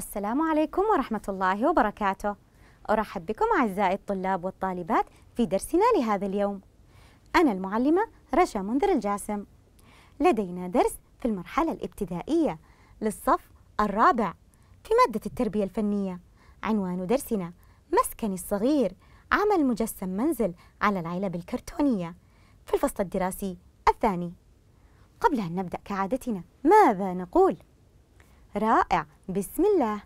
السلام عليكم ورحمة الله وبركاته أرحب بكم أعزائي الطلاب والطالبات في درسنا لهذا اليوم أنا المعلمة رشا منذر الجاسم لدينا درس في المرحلة الابتدائية للصف الرابع في مادة التربية الفنية عنوان درسنا مسكني الصغير عمل مجسم منزل على العلب الكرتونية في الفصل الدراسي الثاني قبل أن نبدأ كعادتنا ماذا نقول؟ رائع بسم الله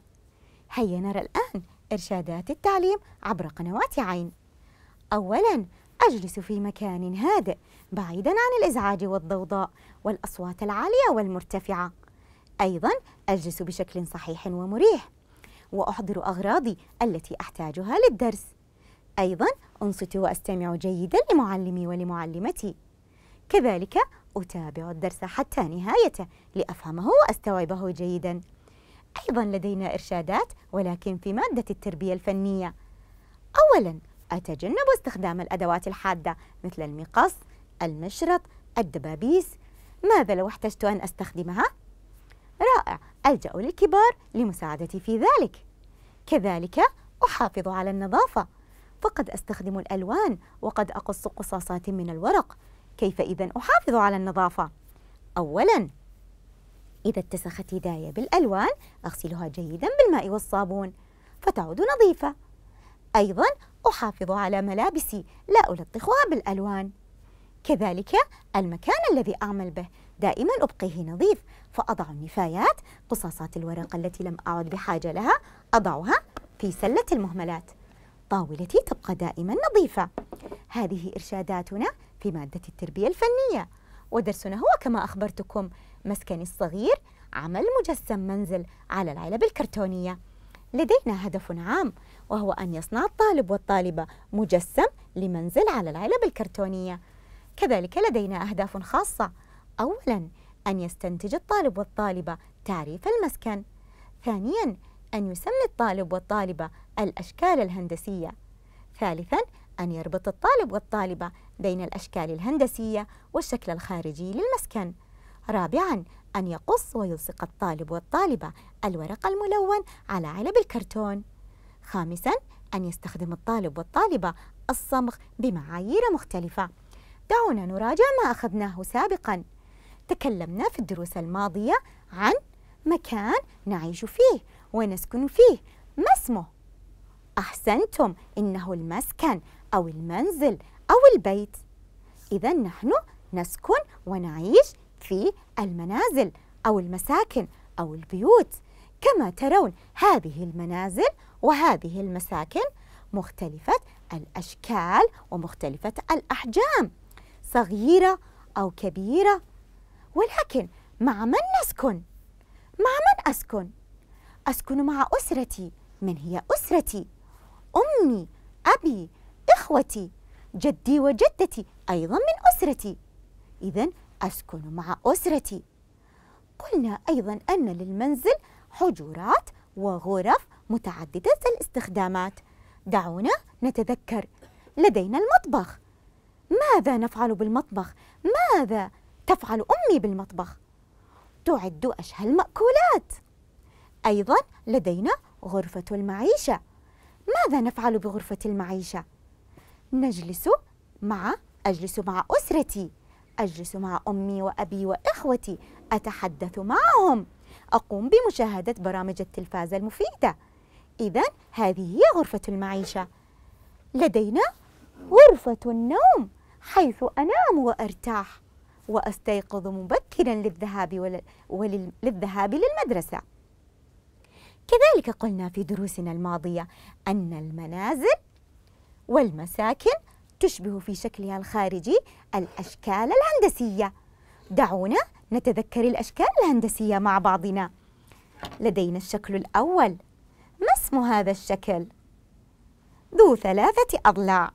هيا نرى الآن إرشادات التعليم عبر قنوات عين أولاً أجلس في مكان هادئ بعيداً عن الإزعاج والضوضاء والأصوات العالية والمرتفعة أيضاً أجلس بشكل صحيح ومريح وأحضر أغراضي التي أحتاجها للدرس أيضاً أنصت وأستمع جيداً لمعلمي ولمعلمتي كذلك أتابع الدرس حتى نهايته لأفهمه وأستوعبه جيدا أيضا لدينا إرشادات ولكن في مادة التربية الفنية أولا أتجنب استخدام الأدوات الحادة مثل المقص المشرط الدبابيس ماذا لو احتجت أن أستخدمها؟ رائع ألجأ للكبار لمساعدتي في ذلك كذلك أحافظ على النظافة فقد أستخدم الألوان وقد أقص قصاصات من الورق كيف إذا أحافظ على النظافة؟ أولاً إذا اتسخت يداي بالألوان أغسلها جيدا بالماء والصابون فتعود نظيفة أيضا أحافظ على ملابسي لا ألطخها بالألوان كذلك المكان الذي أعمل به دائما أبقيه نظيف فأضع النفايات قصاصات الورق التي لم أعد بحاجة لها أضعها في سلة المهملات طاولتي تبقى دائما نظيفة هذه إرشاداتنا في مادة التربية الفنية ودرسنا هو كما أخبرتكم مسكني الصغير عمل مجسم منزل على العلب الكرتونية لدينا هدف عام وهو أن يصنع الطالب والطالبة مجسم لمنزل على العلب الكرتونية كذلك لدينا أهداف خاصة أولاً أن يستنتج الطالب والطالبة تعريف المسكن ثانياً أن يسمي الطالب والطالبة الأشكال الهندسية ثالثاً أن يربط الطالب والطالبة بين الأشكال الهندسية والشكل الخارجي للمسكن. رابعاً أن يقص ويلصق الطالب والطالبة الورق الملون على علب الكرتون. خامساً أن يستخدم الطالب والطالبة الصمغ بمعايير مختلفة. دعونا نراجع ما أخذناه سابقاً. تكلمنا في الدروس الماضية عن مكان نعيش فيه ونسكن فيه، ما اسمه؟ أحسنتم إنه المسكن أو المنزل أو البيت إذا نحن نسكن ونعيش في المنازل أو المساكن أو البيوت كما ترون هذه المنازل وهذه المساكن مختلفة الأشكال ومختلفة الأحجام صغيرة أو كبيرة ولكن مع من نسكن؟ مع من أسكن؟ أسكن مع أسرتي من هي أسرتي؟ أمي أبي إخوتي جدي وجدتي أيضا من أسرتي إذا أسكن مع أسرتي قلنا أيضا أن للمنزل حجرات وغرف متعددة الاستخدامات دعونا نتذكر لدينا المطبخ ماذا نفعل بالمطبخ؟ ماذا تفعل أمي بالمطبخ؟ تعد أشهى المأكولات أيضا لدينا غرفة المعيشة ماذا نفعل بغرفة المعيشة؟ نجلس مع أجلس مع أسرتي أجلس مع أمي وأبي وإخوتي أتحدث معهم أقوم بمشاهدة برامج التلفاز المفيدة إذا هذه هي غرفة المعيشة لدينا غرفة النوم حيث أنام وأرتاح وأستيقظ مبكرا للذهاب ولل... للذهاب للمدرسة كذلك قلنا في دروسنا الماضية أن المنازل والمساكن تشبه في شكلها الخارجي الأشكال الهندسية دعونا نتذكر الأشكال الهندسية مع بعضنا لدينا الشكل الأول ما اسم هذا الشكل؟ ذو ثلاثة أضلاع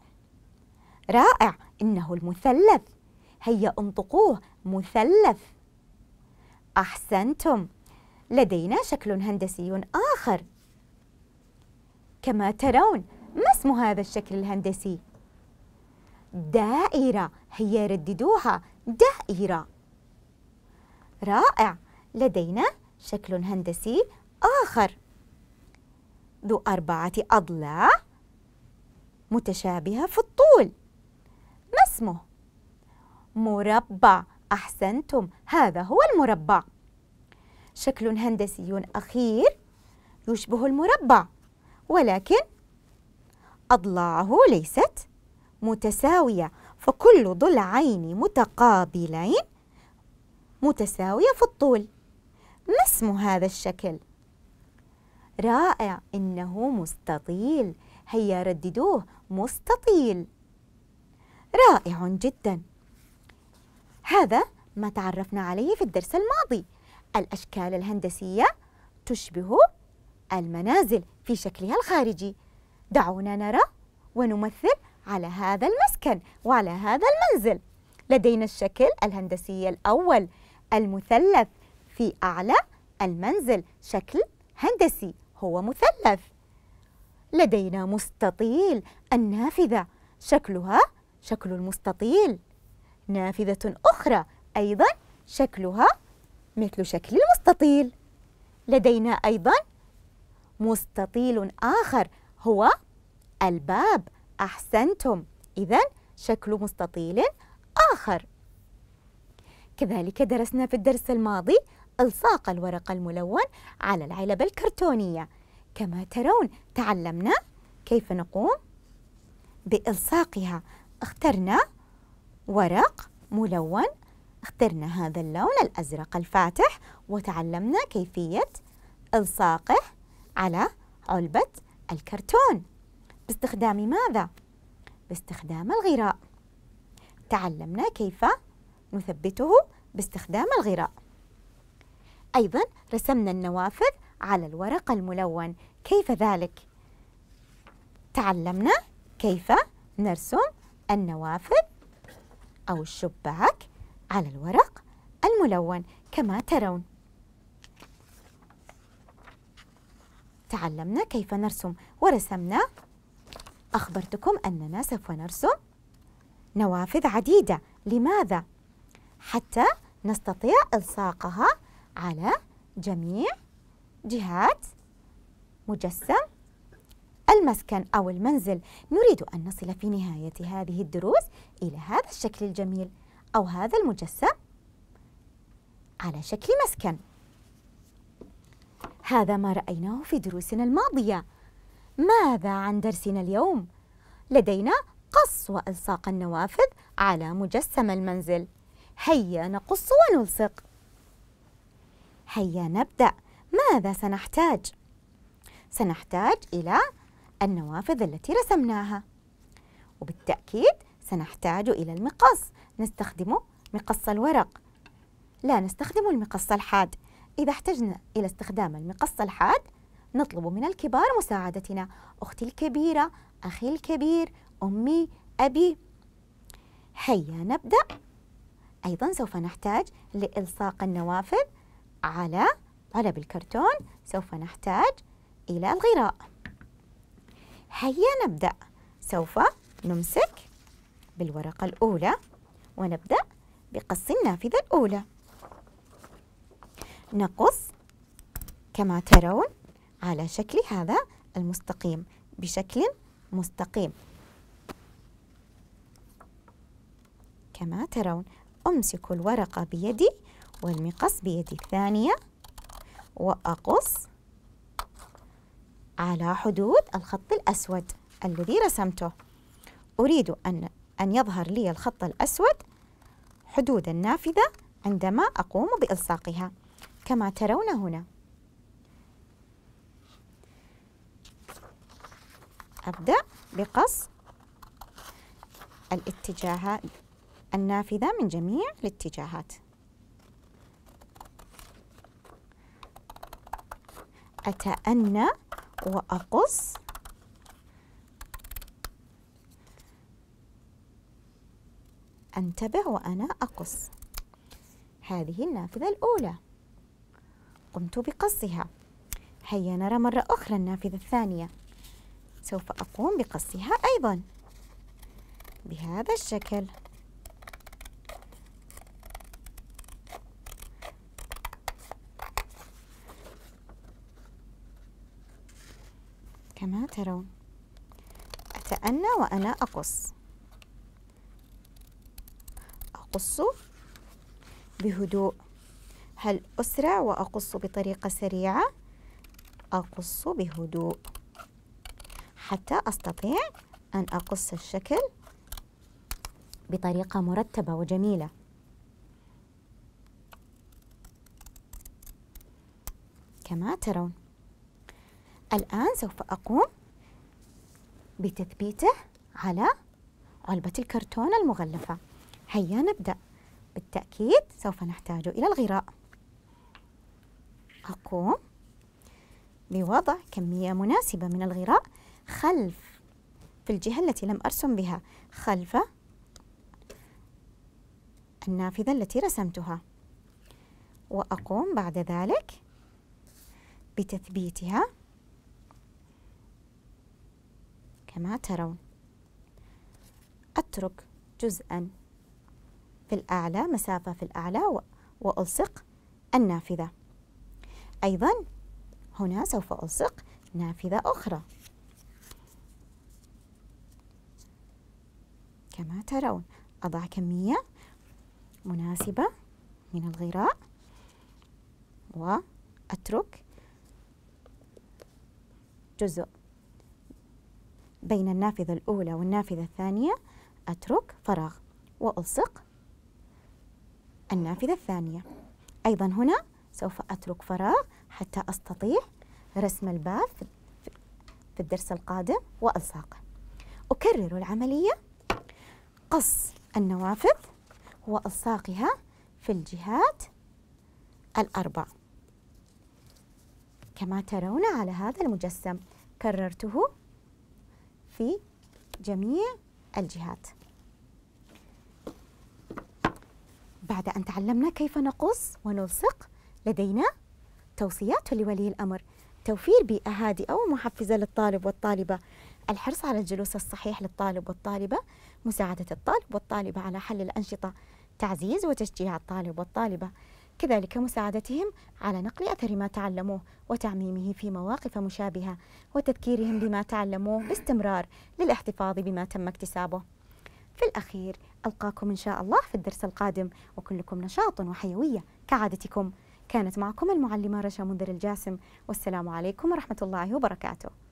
رائع إنه المثلث هيا انطقوه مثلث أحسنتم لدينا شكل هندسي آخر كما ترون اسم هذا الشكل الهندسي دائرة هيا رددوها دائرة رائع لدينا شكل هندسي آخر ذو أربعة أضلاع متشابهة في الطول ما اسمه؟ مربع أحسنتم هذا هو المربع شكل هندسي أخير يشبه المربع ولكن أضلاعه ليست متساوية فكل ضلعين متقابلين متساوية في الطول ما اسم هذا الشكل؟ رائع إنه مستطيل هيا رددوه مستطيل رائع جدا هذا ما تعرفنا عليه في الدرس الماضي الأشكال الهندسية تشبه المنازل في شكلها الخارجي دعونا نرى ونمثل على هذا المسكن وعلى هذا المنزل لدينا الشكل الهندسي الأول المثلث في أعلى المنزل شكل هندسي هو مثلث لدينا مستطيل النافذة شكلها شكل المستطيل نافذة أخرى أيضا شكلها مثل شكل المستطيل لدينا أيضا مستطيل آخر هو الباب أحسنتم إذا شكل مستطيل آخر كذلك درسنا في الدرس الماضي إلصاق الورق الملون على العلبة الكرتونية كما ترون تعلمنا كيف نقوم بإلصاقها اخترنا ورق ملون اخترنا هذا اللون الأزرق الفاتح وتعلمنا كيفية إلصاقه على علبة الكرتون باستخدام ماذا؟ باستخدام الغراء تعلمنا كيف نثبته باستخدام الغراء أيضا رسمنا النوافذ على الورق الملون كيف ذلك؟ تعلمنا كيف نرسم النوافذ أو الشباك على الورق الملون كما ترون تعلمنا كيف نرسم ورسمنا أخبرتكم أننا سوف نرسم نوافذ عديدة لماذا؟ حتى نستطيع إلصاقها على جميع جهات مجسم المسكن أو المنزل نريد أن نصل في نهاية هذه الدروس إلى هذا الشكل الجميل أو هذا المجسم على شكل مسكن هذا ما رأيناه في دروسنا الماضية ماذا عن درسنا اليوم؟ لدينا قص وإلصاق النوافذ على مجسم المنزل هيا نقص ونلصق هيا نبدأ ماذا سنحتاج؟ سنحتاج إلى النوافذ التي رسمناها وبالتأكيد سنحتاج إلى المقص نستخدم مقص الورق لا نستخدم المقص الحاد إذا احتجنا إلى استخدام المقص الحاد نطلب من الكبار مساعدتنا أختي الكبيرة أخي الكبير أمي أبي هيا نبدأ أيضا سوف نحتاج لإلصاق النوافذ على علب الكرتون سوف نحتاج إلى الغراء هيا نبدأ سوف نمسك بالورقة الأولى ونبدأ بقص النافذة الأولى نقص كما ترون على شكل هذا المستقيم بشكل مستقيم كما ترون أمسك الورقة بيدي والمقص بيدي الثانية وأقص على حدود الخط الأسود الذي رسمته أريد أن, أن يظهر لي الخط الأسود حدود النافذة عندما أقوم بإلصاقها كما ترون هنا أبدأ بقص الاتجاهات النافذة من جميع الاتجاهات أتأنى وأقص أنتبه وأنا أقص هذه النافذة الأولى قمت بقصها هيا نرى مرة أخرى النافذة الثانية سوف أقوم بقصها أيضا بهذا الشكل كما ترون أتأنى وأنا أقص أقص بهدوء هل أسرع وأقص بطريقة سريعة؟ أقص بهدوء حتى أستطيع أن أقص الشكل بطريقة مرتبة وجميلة كما ترون الآن سوف أقوم بتثبيته على علبة الكرتون المغلفة هيا نبدأ بالتأكيد سوف نحتاج إلى الغراء هقوم بوضع كمية مناسبة من الغراء خلف في الجهة التي لم أرسم بها خلف النافذة التي رسمتها وأقوم بعد ذلك بتثبيتها كما ترون أترك جزءا في الأعلى مسافة في الأعلى وألصق النافذة أيضا هنا سوف ألصق نافذة أخرى كما ترون أضع كمية مناسبة من الغراء وأترك جزء بين النافذة الأولى والنافذة الثانية أترك فراغ وألصق النافذة الثانية أيضا هنا سوف أترك فراغ حتى أستطيع رسم الباب في الدرس القادم وألصاقه أكرر العملية قص النوافذ وألصاقها في الجهات الأربع كما ترون على هذا المجسم كررته في جميع الجهات بعد أن تعلمنا كيف نقص ونلصق لدينا توصيات لولي الأمر توفير بيئة هادئة ومحفزة للطالب والطالبة الحرص على الجلوس الصحيح للطالب والطالبة مساعدة الطالب والطالبة على حل الأنشطة تعزيز وتشجيع الطالب والطالبة كذلك مساعدتهم على نقل أثر ما تعلموه وتعميمه في مواقف مشابهة وتذكيرهم بما تعلموه باستمرار للاحتفاظ بما تم اكتسابه في الأخير ألقاكم إن شاء الله في الدرس القادم وكلكم نشاط وحيوية كعادتكم كانت معكم المعلمة رشا منذر الجاسم والسلام عليكم ورحمة الله وبركاته